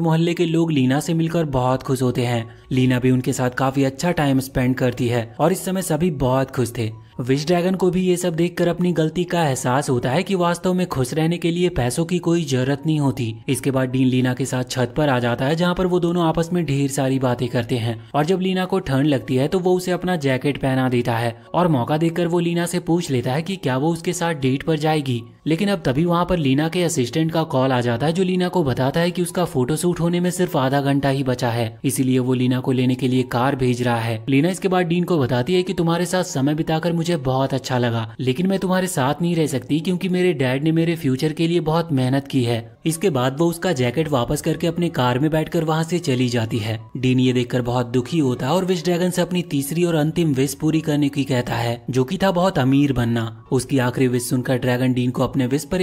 मोहल्ले के लोग लीना से मिलकर बहुत खुश होते हैं लीना भी उनके साथ काफी अच्छा टाइम स्पेंड करती है और इस समय सभी बहुत खुश थे विश ड्रैगन को भी ये सब देखकर अपनी गलती का एहसास होता है कि वास्तव में खुश रहने के लिए पैसों की कोई जरूरत नहीं होती इसके बाद डीन लीना के साथ छत पर आ जाता है जहाँ पर वो दोनों आपस में ढेर सारी बातें करते हैं और जब लीना को ठंड लगती है तो वो उसे अपना जैकेट पहना देता है और मौका देकर वो लीना से पूछ लेता है की क्या वो उसके साथ डेट पर जाएगी लेकिन अब तभी वहाँ पर लीना के असिस्टेंट का कॉल आ जाता है जो लीना को बताता है कि उसका फोटोशूट होने में सिर्फ आधा घंटा ही बचा है इसीलिए वो लीना को लेने के लिए कार भेज रहा है लीना इसके बाद डीन को बताती है कि तुम्हारे साथ समय बिताकर मुझे बहुत अच्छा लगा लेकिन मैं तुम्हारे साथ नहीं रह सकती क्यूँकी मेरे डैड ने मेरे फ्यूचर के लिए बहुत मेहनत की है इसके बाद वो उसका जैकेट वापस करके अपने कार में बैठकर वहाँ से चली जाती है डीन ये देखकर बहुत दुखी होता है और विश ड्रैगन से अपनी तीसरी और अंतिम विश पूरी करने की कहता है जो कि था बहुत अमीर बनना उसकी आखिरी विश सुनकर ड्रैगन डीन को अपने विश पर